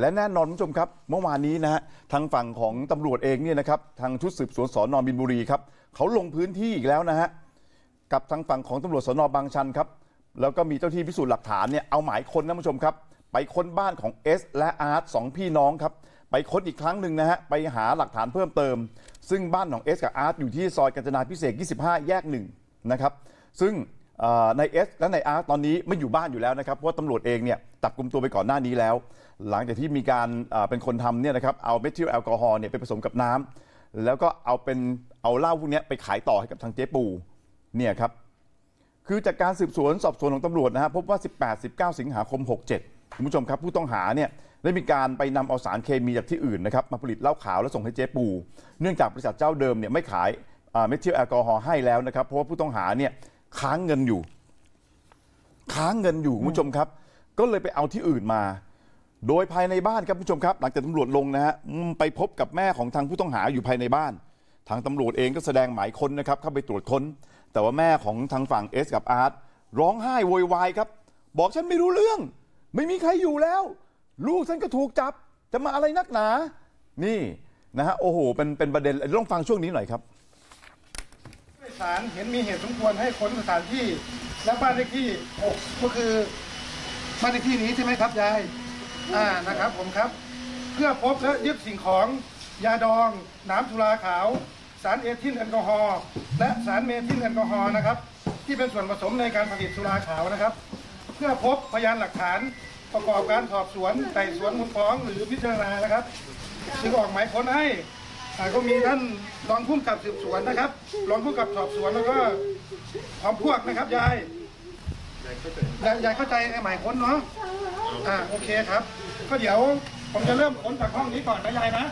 และแน่นอนคุณผู้ชมครับเมื่อวานนี้นะฮะทางฝั่งของตำรวจเองเนี่ยนะครับทางชุดสืบสวนสอนอบินบุรีครับเขาลงพื้นที่อีกแล้วนะฮะกับทางฝั่งของตำรวจสอนอบางชันครับแล้วก็มีเจ้าที่พิสูจน์หลักฐานเนี่ยเอาหมายค้นนะคุณผู้ชมครับไปค้นบ้านของเอสและอาร์ตสองพี่น้องครับไปค้นอีกครั้งหนึ่งนะฮะไปหาหลักฐานเพิ่มเติม ซึ่งบ้านของเอสกับอาร์ตอยู่ที่ซอยกาญจนาพิเศษ25 แยกหนึ่งนะครับซึ่งในเอสและในอาร์ตอนนี้ไม่อยู่บ้านอยู่แล้วนะครับเพราะตำรวจเองเนี่ยจับกลุ่มตัวไปก่อนหน้านี้แล้ว หลังจากที่มีการเป็นคนทำเนี่ยนะครับเอาเมทิลแอลกอฮอล์เนี่ยไปผสมกับน้ำ แล้วก็เอาเป็นเอาเหล้าพวกนี้ไปขายต่อให้กับทางเจ๊ปูเนี่ยครับคือจากการสืบสวนสอบสวนของตำรวจนะฮะพบว่า 18-19 สิงหาคม 67 คุณผู้ชมครับผู้ต้องหาเนี่ยได้มีการไปนำเอาสารเคมีจากที่อื่นนะครับ มาผลิตเหล้าขาวแล้วส่งให้เจ๊ปู เนื่องจากบริษัทเจ้าเดิมเนี่ยไม่ขายเมทิลแอลกอฮอล์ให้แล้วนะครับเพราะว่าผู้ต้องหาเนี่ยค้างเงินอยู่ ค้างเงินอยู่คุณผู้ชมครับก็เลยไปเอาที่อื่นมา โดยภายในบ้านครับผู้ชมครับ หลังจากตำรวจลงนะฮะไปพบกับแม่ของทางผู้ต้องหาอยู่ภายในบ้าน ทางตำรวจเองก็แสดงหมายค้นนะครับเข้าไปตรวจค้น แต่ว่าแม่ของทางฝั่งเอสกับอาร์ตร้องไห้โวยวายครับ บอกฉันไม่รู้เรื่อง ไม่มีใครอยู่แล้ว ลูกฉันก็ถูกจับ จะมาอะไรนักหนา นี่นะฮะโอ้โหเป็นเป็นประเด็นลองฟังช่วงนี้หน่อยครับสารเห็นมีเหตุสมควรให้ค้นสถานที่ และบ้านเลขที่6ก็คือบ้านที่นี้ใช่ไหมครับยายอ่านะครับ ผมครับ เพื่อพบและยึดสิ่งของยาดอง น้ำทุราขาว สารเอทิลแอลกอฮอล์ และสารเมทิลแอลกอฮอล์นะครับ ที่เป็นส่วนผสมในการผลิตสุราขาวนะครับ เพื่อพบพยานหลักฐาน ประกอบการสอบสวน ไต่สวนมูลฟ้อง หรือพิจารณา นะครับจึงออกหมายค้นให้ก็มีท่านรองผู้กำกับสืบสวนนะครับ รองผู้กำกับสอบสวน แล้วก็พร้อมพวกนะครับยายยายยายเข้าใจอ้หมายค้นเนาะ อ่าโอเคครับ ก็เดี๋ยวผมจะเริ่มค้นจากห้องนี้ก่อนนะยายนะ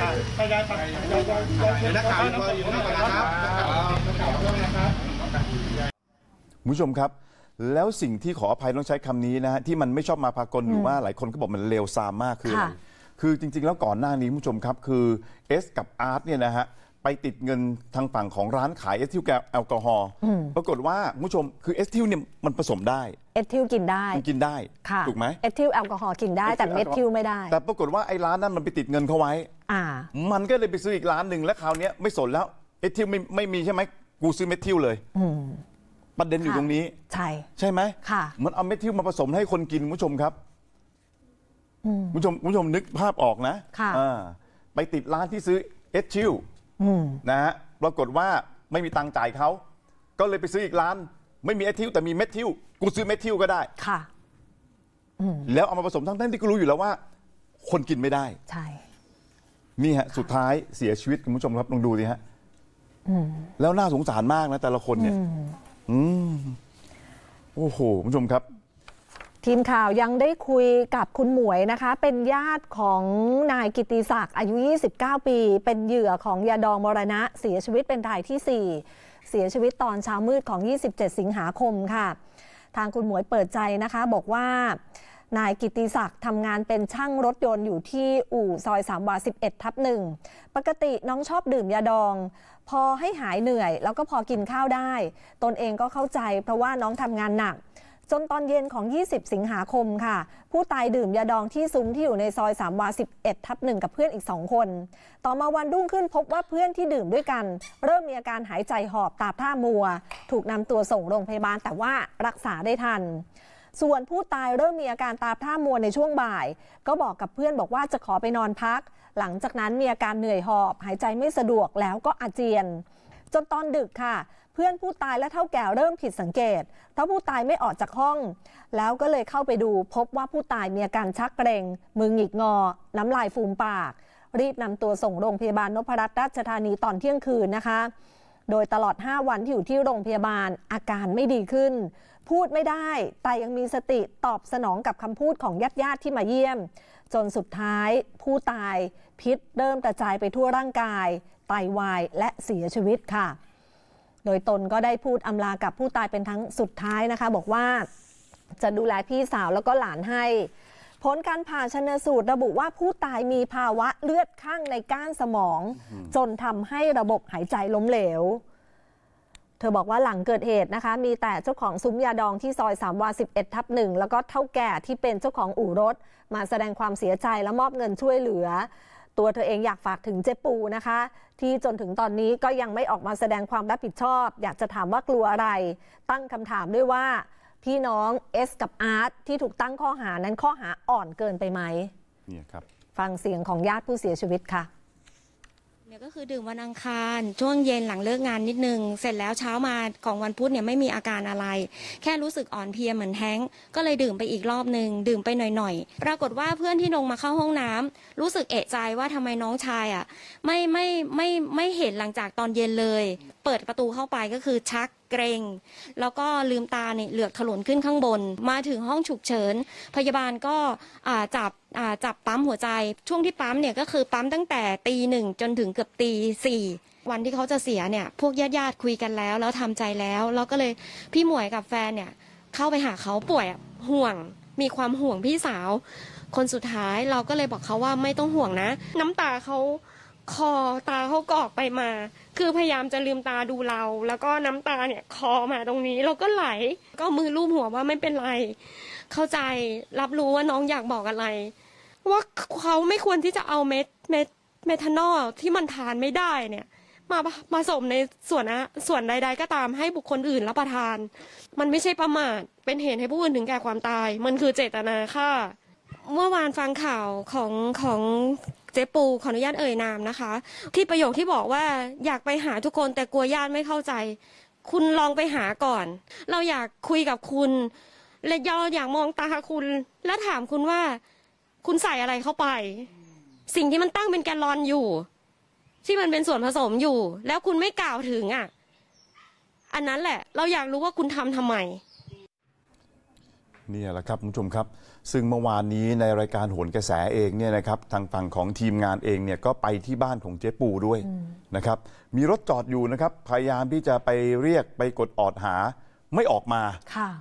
ยายยายไปยายยายเชิยนักข่าวอยู่ข้างหลังครับนักข่าวด้วยนะครับผู้ชมครับ แล้วสิ่งที่ขออภัยต้องใช้คำนี้นะฮะที่มันไม่ชอบมาพากลหรือว่าหลายคนก็บอกมันเลวซามมากคือคือจริงๆแล้วก่อนหน้านี้ผู้ชมครับคือเอสกับอาร์ตเนี่ยนะฮะไปติดเงินทางฝั่งของร้านขายเอสทิลแอลกอฮอล์ ปรากฏว่าผู้ชม คือเอสทิลเนี่ยมันผสมได้ เอสทิลกินได้ มันกินได้ค่ะถูกไหมเอสทิลแอลกอฮอล์กินได้แต่เมทิลไม่ได้ แต่ปรากฏว่า ไอ้ร้านนั้นมันไปติดเงินเขาไว้ อ่า มันก็เลยไปซื้ออีกร้านหนึ่งแล้วคราวนี้ไม่สนแล้วเอสทิลไม่ไม่มีใช่ไหมกูซื้อเมทิลเลยประเด็นอยู่ตรงนี้ ใช่ ใช่ไหมค่ะ มันเอาเมทิลมาผสมให้คนกินผู้ชมครับผู้ชมผู้ชมนึกภาพออกนะ ค่ะไปติดร้านที่ซื้อเอสทิลนะฮะปรากฏว่าไม่มีตังค์จ่ายเขา ก็เลยไปซื้ออีกร้าน ไม่มีเอทิลแต่มีเมทิลกูซื้อเมทิลก็ได้ ค่ะแล้วเอามาผสมทั้งที่กูรู้อยู่แล้วว่า คนกินไม่ได้ ใช่ นี่ฮะสุดท้ายเสียชีวิตคุณผู้ชมครับลองดูสิฮะ แล้วน่าสงสารมากนะ แต่ละคนเนี่ยโอ้โหคุณผู้ชมครับทีมข่าวยังได้คุยกับคุณหมวยนะคะ เป็นญาติของนายกิติศักดิ์อายุ 29 ปี เป็นเหยื่อของยาดองมรณะเสียชีวิตเป็นรายที่ 4 เสียชีวิตตอนเช้ามืดของ 27 สิงหาคมค่ะทางคุณหมวยเปิดใจนะคะบอกว่านายกิติศักดิ์ทำงานเป็นช่างรถยนต์อยู่ที่อู่ซอยสามวา11 ทับหนึ่งปกติน้องชอบดื่มยาดอง พอให้หายเหนื่อย แล้วก็พอกินข้าวได้ ตนเองก็เข้าใจ เพราะว่าน้องทำงานหนักจนตอนเย็นของ 20 สิงหาคม ค่ะ ผู้ตายดื่มยาดองที่ซุ้มที่อยู่ในซอยสามวา 11 ทับหนึ่งกับเพื่อนอีก 2 คน ต่อมาวันรุ่งขึ้นพบว่าเพื่อนที่ดื่มด้วยกัน เริ่มมีอาการหายใจหอบตาท่ามัว ถูกนำตัวส่งโรงพยาบาลแต่ว่ารักษาได้ทัน ส่วนผู้ตายเริ่มมีอาการตาท่ามัวในช่วงบ่าย ก็บอกกับเพื่อนบอกว่าจะขอไปนอนพัก หลังจากนั้นมีอาการเหนื่อยหอบหายใจไม่สะดวกแล้วก็อาเจียน จนตอนดึกค่ะเพื่อนผู้ตายและเท่าแก่เริ่มผิดสังเกต เท่าผู้ตายไม่ออกจากห้อง แล้วก็เลยเข้าไปดูพบว่าผู้ตายมีอาการชักเกรงมือหงิกงอ น้ำลายฟูมปาก รีบนำตัวส่งโรงพยาบาลนพรัตน์ราชธานีตอนเที่ยงคืนนะคะ โดยตลอด 5 วันที่อยู่ที่โรงพยาบาลอาการไม่ดีขึ้น พูดไม่ได้ แต่ยังมีสติตอบสนองกับคำพูดของญาติญาติที่มาเยี่ยม จนสุดท้าย ผู้ตาย พิษเริ่มกระจายไปทั่วร่างกายไตาวายและเสียชีวิตค่ะโดยตนก็ได้พูดอำลากับผู้ตายเป็นทั้งสุดท้ายนะคะ บอกว่าจะดูแลพี่สาวแล้วก็หลานให้ ผลการผ่าชนสูตรระบุว่าผู้ตายมีภาวะเลือดข้างในก้านสมอง จนทำให้ระบบหายใจล้มเหลว เธอบอกว่าหลังเกิดเหตุนะคะ มีแต่เจ้าของซุ้มยาดองที่ซอยสามวาสิบเอ็ดทับหนึ่งแล้วก็เท่าแก่ที่เป็นเจ้าของอู่รถมาแสดงความเสียใจและมอบเงินช่วยเหลือตัวเธอเองอยากฝากถึงเจ๊ปูนะคะ ที่จนถึงตอนนี้ก็ยังไม่ออกมาแสดงความรับผิดชอบ อยากจะถามว่ากลัวอะไร ตั้งคำถามด้วยว่า พี่น้องเอสกับอาร์ตที่ถูกตั้งข้อหานั้นข้อหาอ่อนเกินไปไหมเนี่ยครับฟังเสียงของญาติผู้เสียชีวิตค่ะี่ยก็คือดื่มวันอังคารช่วงเย็นหลังเลิกงานนิดนึง เสร็จแล้วเช้ามาของวันพุธเนี่ยไม่มีอาการอะไร แค่รู้สึกอ่อนเพลียเหมือนแท้ง ก็เลยดื่มไปอีกรอบนึงดื่มไปหน่อยๆปรากฏว่าเพื่อนที่ลงมาเข้าห้องน้ำ รู้สึกเอะใจว่าทำไมน้องชายอ่ะไม่ไม่ไม่ไม่เห็นหลังจากตอนเย็นเลยเปิดประตูเข้าไปก็คือชักเกรง แล้วก็ลืมตาเนี่ยเหลือกถลนขึ้นข้างบน มาถึงห้องฉุกเฉินพยาบาลก็จับจับปั๊มหัวใจ ช่วงที่ปั๊มเนี่ยก็คือปั๊มตั้งแต่ตีหนึ่งจนถึงเกือบตีสี่วันที่เขาจะเสียเนี่ยพวกญาติญาติคุยกันแล้ว แล้วทำใจแล้วแล้วก็เลยพี่หมวยกับแฟนเนี่ย เข้าไปหาเขาป่วยห่วงมีความห่วงพี่สาว คนสุดท้ายเราก็เลยบอกเขาว่าไม่ต้องห่วงนะ น้ำตาเขาคอตาเขากอกไปมา คือพยายามจะลืมตาดูเราแล้วก็น้ำตาเนี่ย คอมาตรงนี้เราก็ไหล ก็มือลูบหัวว่าไม่เป็นไร เข้าใจรับรู้ว่าน้องอยากบอกอะไร ว่าเขาไม่ควรที่จะเอาเม็ดเม็ดเมทานอลที่มันทานไม่ได้เนี่ย มามาสมในส่วนนะส่วนใด ๆ ก็ตามให้บุคคลอื่นรับประทาน มันไม่ใช่ประมาทเป็นเหตุให้ผู้อื่นถึงแก่ความตาย มันคือเจตนาค่ะเมื่อวานฟังข่าวของของเจ๊ปูขออนุญาตเอ่ยนามนะคะ ที่ประโยคที่บอกว่าอยากไปหาทุกคนแต่กลัวญาติไม่เข้าใจ คุณลองไปหาก่อน เราอยากคุยกับคุณ และยออยากมองตาคุณและถามคุณว่า คุณใส่อะไรเข้าไป สิ่งที่มันตั้งเป็นแกลลอนอยู่ ที่มันเป็นส่วนผสมอยู่ แล้วคุณไม่กล่าวถึงอ่ะอันนั้นแหละ เราอยากรู้ว่าคุณทำทำไมนี่แหละครับคุณผู้ชมครับซึ่งเมื่อวานนี้ในรายการโหนกระแสเองเนี่ยนะครับทางฝั่งของทีมงานเองเนี่ยก็ไปที่บ้านของเจ๊ปูด้วยนะครับ มีรถจอดอยู่นะครับพยายามที่จะไปเรียกไปกดออดหาไม่ออกมา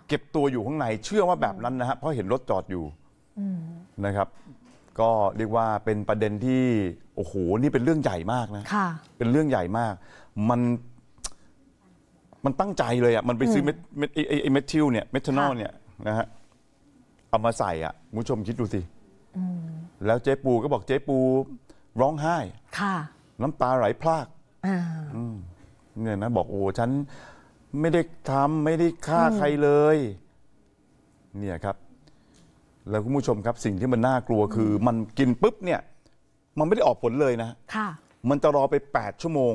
เก็บตัวอยู่ข้างในเชื่อว่าแบบนั้นนะฮะเพราะเห็นรถจอดอยู่นะครับ ก็เรียกว่าเป็นประเด็นที่โอ้โหนี่เป็นเรื่องใหญ่มากนะะเป็นเรื่องใหญ่มากมันมันตั้งใจเลยอ่ะมันไปซื้อเม็ดเม็ดไอไอ้ไเมทิลเนี่ยเมทานอลเนี่ยนะฮะเอามาใส่อ่ะผู้ชมคิดดูสิแล้วเจ๊ปูก็บอกเจ๊ปู ร้องไห้ ค่ะ น้ำตาไหลพรากเนี่ยนะบอกโอ้ฉันไม่ได้ทำไม่ได้ฆ่าใครเลย เนี่ยครับ แล้วคุณผู้ชมครับสิ่งที่มันน่ากลัวคือ มันกินปุ๊บเนี่ย มันไม่ได้ออกผลเลยนะค่ะ มันจะรอไป 8 ชั่วโมง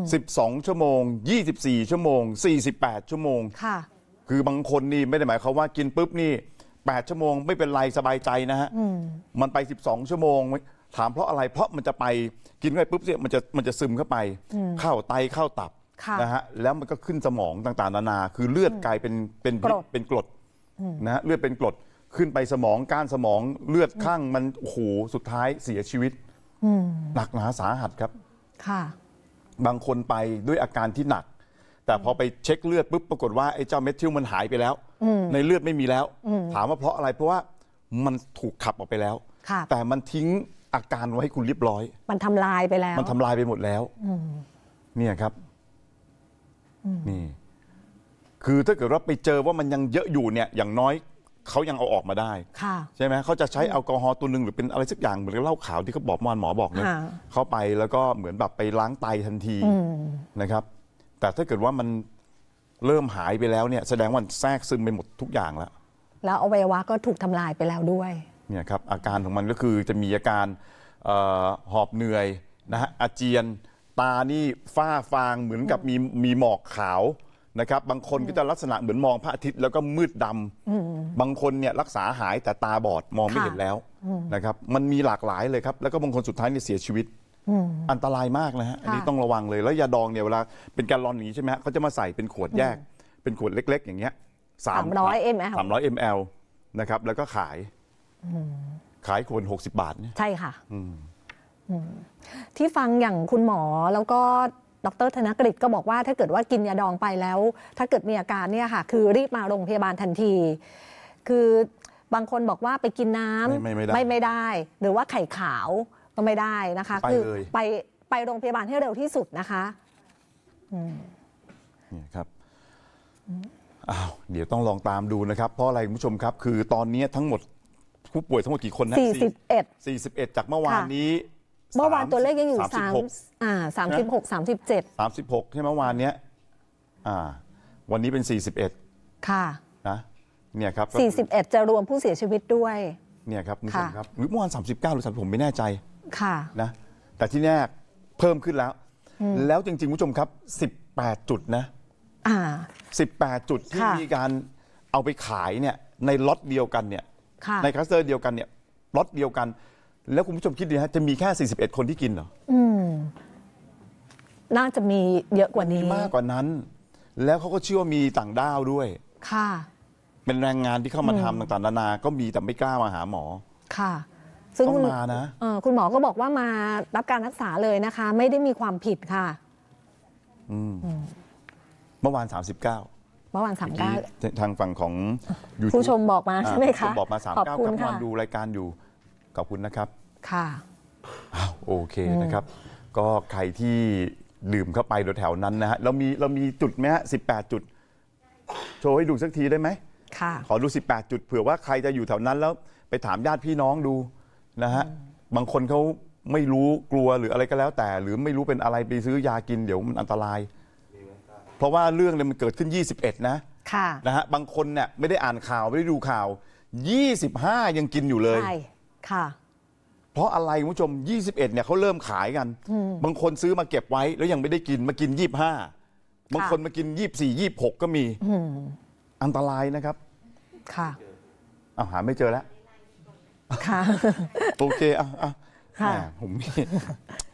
12 ชั่วโมง 24 ชั่วโมง 48 ชั่วโมง ค่ะคือบางคนนี่ไม่ได้หมายความว่ากินปุ๊บนี่แปดชั่วโมงไม่เป็นไรสบายใจนะฮะมันไปสิบสองชั่วโมง ถามเพราะอะไรเพราะมันจะไปกินไปปุ๊บเนี่ยมันจะมันจะซึมเข้าไป เข้าไตเข้าตับนะฮะแล้วมันก็ขึ้นสมองต่าง ๆนานา คือเลือดกลายเป็นเป็นเป็นกรดนะฮะเลือดเป็นกรดขึ้นไปสมองก้านสมองเลือดข้างมันโอ้โหสุดท้ายเสียชีวิตหนักหนาสาหัสครับ ค่ะ บางคนไปด้วยอาการที่หนักแต่พอไปเช็คเลือดปุ๊บปรากฏว่าไอ้เจ้าเม็ดทิวมันหายไปแล้วในเลือดไม่มีแล้ว ถามว่าเพราะอะไร เพราะว่ามันถูกขับออกไปแล้วแต่มันทิ้งอาการไว้ให้คุณเรียบร้อย มันทำลายไปแล้ว มันทำลายไปหมดแล้วเนี่ยครับนี่คือถ้าเกิดว่าไปเจอว่ามันยังเยอะอยู่เนี่ย อย่างน้อยเขายังเอาออกมาได้ใช่ไหมเขาจะใช้แอลกอฮอล์ตัวหนึ่งหรือเป็นอะไรสักอย่างเหมือนเล่าขาวที่เขาบอกมานหมอบอกเนี่ยเข้าไปแล้วก็เหมือนแบบไปล้างไตทันทีนะครับแต่ถ้าเกิดว่ามันเริ่มหายไปแล้วเนี่ยแสดงว่าแทรกซึมไปหมดทุกอย่างแล้วแล้วอวัยวะก็ถูกทำลายไปแล้วด้วยเนี่ยครับอาการของมันก็คือจะมีอาการออหอบเหนื่อยนะฮะอาเจียน ตานี่ฝ้าฟางเหมือนกับมีมีหมอกขาวนะครับบางคนก็จะลักษณะเหมือนมองพระอาทิตย์แล้วก็มืดดำบางคนเนี่ยรักษาหายแต่ตาบอดมองไม่เห็นแล้วนะครับมันมีหลากหลายเลยครับแล้วก็บางคนสุดท้ายเนี่ยเสียชีวิตอันตรายมากนะฮะ อันนี้ต้องระวังเลยแล้วยาดองเนี่ยเวลาเป็นการลอนอย่างนี้ใช่ไหมฮะ เขาจะมาใส่เป็นขวดแยก เป็นขวดเล็กๆอย่างเงี้ยสามร้อยเอ็มแอลสามร้อยเอ็มแอลนะครับ แล้วก็ขาย ขายขวดหกสิบาทเนี่ยใช่ค่ะ ที่ฟังอย่างคุณหมอแล้วก็ดรธนกฤษก็บอกว่าถ้าเกิดว่ากินยาดองไปแล้ว ถ้าเกิดมีอาการเนี่ยค่ะ คือ รีบมาโรงพยาบาลทันที คือบางคนบอกว่าไปกินน้ำไม่ไม่ได้หรือว่าไข่ขาวก็ไม่ได้นะคะไปคืเลยไปไปโรงพยาบาลให้เร็วที่สุดนะคะเนี่ยครับอ้าวเดี๋ยวต้องลองตามดูนะครับ เพราะอะไรคุณผู้ชมครับ คือตอนนี้ทั้งหมดผู้ป่วยทั้งหมดกี่คนนะ 41สี่สิบเอ็ดจากเมื่อวานนี้ เมื่อวานตัวเลขยังอยู่สาม36อ่าสามสิบหกสามสิบเจ็ด36ใช่ไหมเมื่อวานเนี้ยอ่า วันนี้เป็น 41 ค่ะนะเนี่ยครับสี่สิบเอ็ดจะรวมผู้เสียชีวิตด้วยเนี่ยครับคุณผู้ชมครับหรือเมื่อวาน 39 หรือ30ผมไม่แน่ใจค่ะนะแต่ที่แน่เพิ่มขึ้นแล้ว แล้วจริง ๆ คุณผู้ชมครับ 18 จุดนะ18 จุดที่มีการเอาไปขายเนี่ยในล็อตเดียวกันเนี่ยในคลัสเตอร์เดียวกันเนี่ยล็อตเดียวกัน แล้ว คุณผู้ชมคิดดีฮะจะมีแค่ 41 คนที่กินเหรออืมน่าจะมีเยอะกว่านี้ มากกว่านั้น แล้วเขาก็เชื่อว่ามีต่างด้าวด้วยค่ะเป็นแรงงานที่เข้ามาทำต่างๆนานา ก็มีแต่ไม่กล้ามาหาหมอ ค่ะซึ่งงมานะคุณหมอก็บอกว่ามารับการรักษาเลยนะคะ ไม่ได้มีความผิดค่ะเมื่อวาน 39 เมื่อวาน 39 ทางฝั่งของยูทูบผู้ชมบอกมาใช่ไหมคะบอกมา 39กับวันดูรายการอยู่ขอบคุณนะครับ ค่ะโอเคนะครับ ก็ใครที่ดื่มเข้าไปแถวนั้นนะฮะเรามีเรามีจุดไหมฮะสิจุด โชว์ให้ดูสักทีได้ไหมขอดู 18 จุดเผื่อว่าใครจะอยู่แถวนั้น แล้วไปถามญาติพี่น้องดูนะฮะบางคนเขาไม่รู้กลัวหรืออะไรก็แล้ว แต่ หรือไม่รู้เป็นอะไรไปซื้อยากินเดี๋ยวมันอันตรายเพราะว่าเรื่องเนี่ยมันเกิดขึ้น21 นะค่ะนะฮะบางคนเนี่ยไม่ได้อ่านข่าวไม่ได้ดูข่าว 25 ยังกินอยู่เลยใช่ค่ะ เพราะอะไรคุณผู้ชม21เนี่ยเขาเริ่มขายกัน บางคนซื้อมาเก็บไว้ แล้วยังไม่ได้กิน มากิน 25 บางคนมากิน 24 26ก็มีอันตรายนะครับ ค่ะเอาหาไม่เจอแล้วค่ะโอเคอ่ะอ่ะค่ะมผมน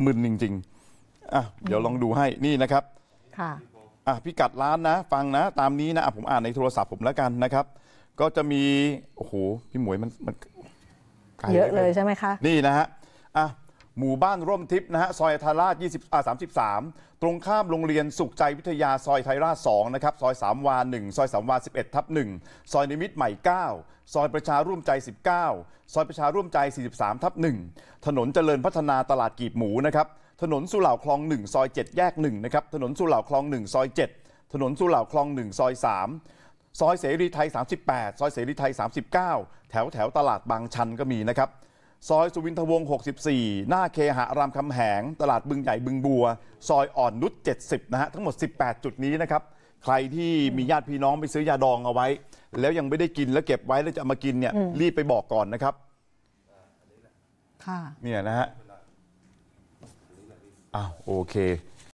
มึนจริงๆอ่ะเดี๋ยวลองดูให้นี่นะครับ ค่ะ อ่ะพิกัดร้านนะ ฟังนะ ตามนี้นะอ่ะผมอ่านในโทรศัพท์ผมแล้วกันนะครับ ก็จะมี โอ้โห พี่หมวยมันมันเยอะเลยใช่ไหมคะ นี่นะฮะอ่ะหมู่บ้านร่มทิพย์นะฮะซอยไทยราช20อ่า33 ตรงข้ามโรงเรียนสุขใจวิทยาซอยไทยราช2นะครับ ซอย3วา1ซอย3วา11ทับ1ซอยนิมิตรใหม่ 9 ซอยประชาร่วมใจ 19 ซอยประชาร่วมใจ43ทับ1ถนนเจริญพัฒนาตลาดกีบ หมูนะครับ ถนนสุเหล่าคลอง1ซอย7แยก1นะครับ ถนนสุเหล่าคลอง1ซอย7ถนนสุเหล่าคลอง1ซอย3ซอยเสรีไทย 38 ซอยเสรีไทย39 แถวแถวตลาดบางชันก็มีนะครับซอยสุวินทวงศ์ 64 หน้าเคหะรามคำแหง ตลาดบึงใหญ่บึงบัว ซอยอ่อนนุช 70 นะฮะ ทั้งหมด 18 จุดนี้นะครับ ใครที่มีญาติพี่น้องไปซื้อ ยาดองเอาไว้ แล้วยังไม่ได้กินแล้วเก็บไว้ แล้วจะามากินเนี่ยรีบไปบอกก่อนนะครับ ค่ะ เนี่ยนะฮะ อ้าวโอเค